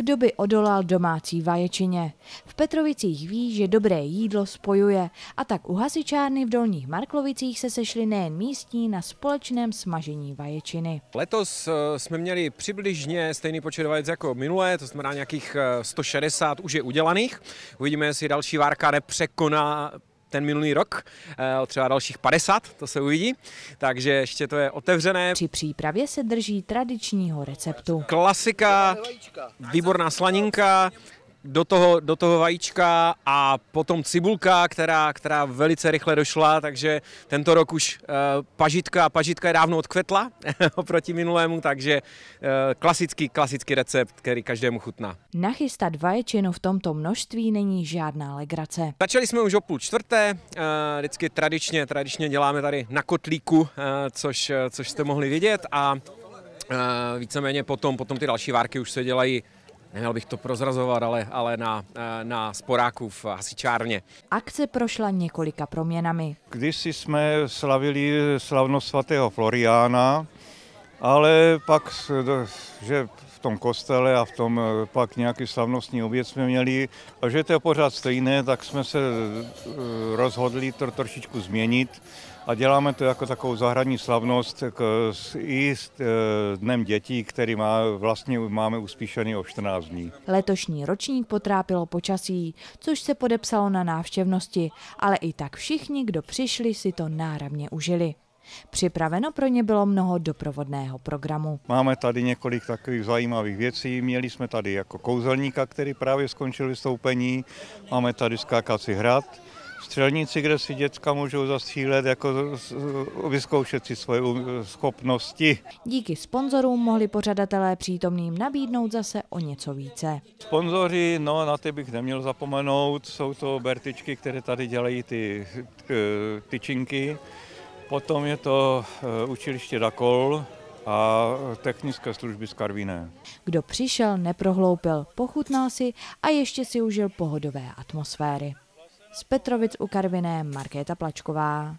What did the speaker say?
Kdo by odolal domácí vaječině? V Petrovicích ví, že dobré jídlo spojuje a tak u hasičárny v Dolních Marklovicích se sešli nejen místní na společném smažení vaječiny. Letos eh, jsme měli přibližně stejný počet vajec jako minulé, to znamená nějakých 160 eh, už je udělaných. Uvidíme, jestli další várka nepřekoná ten minulý rok, eh, třeba dalších 50, to se uvidí, takže ještě to je otevřené. Při přípravě se drží tradičního receptu. Klasika, výborná slaninka, do toho, do toho vajíčka a potom cibulka, která, která velice rychle došla, takže tento rok už eh, pažitka, pažitka je dávno odkvetla oproti minulému, takže eh, klasický, klasický recept, který každému chutná. Nachystat vaječinu v tomto množství není žádná legrace. Začali jsme už o půl čtvrté, eh, vždycky tradičně, tradičně děláme tady na kotlíku, což, což jste mohli vidět a víceméně potom, potom ty další várky už se dělají neměl bych to prozrazovat, ale, ale na, eh, na sporáku v hasičárně. Akce prošla několika proměnami. Když jsme slavili slavnost svatého Floriána, ale pak, že v tom kostele a v tom eh, pak nějaký slavnostní oběd jsme měli, a že to je pořád stejné, tak jsme se eh, rozhodli to trošičku změnit a děláme to jako takovou zahradní slavnost k, i s eh, Dnem dětí, který má, vlastně máme uspíšený o 14 dní. Letošní ročník potrápilo počasí, což se podepsalo na návštěvnosti, ale i tak všichni, kdo přišli, si to náramně užili. Připraveno pro ně bylo mnoho doprovodného programu. Máme tady několik takových zajímavých věcí. Měli jsme tady jako kouzelníka, který právě skončil vystoupení. Máme tady skákací hrad, střelnici, kde si děcka můžou zastřílet, jako vyzkoušet si svoje um, schopnosti. Díky sponzorům mohli pořadatelé přítomným nabídnout zase o něco více. Sponzoři, no na ty bych neměl zapomenout, jsou to bertičky, které tady dělají ty e, tyčinky. Potom je to eh, učiliště Dakol a technické služby z Karviné. Kdo přišel, neprohloupil, pochutnal si a ještě si užil pohodové atmosféry. Z Petrovic u Karviné Markéta Plačková.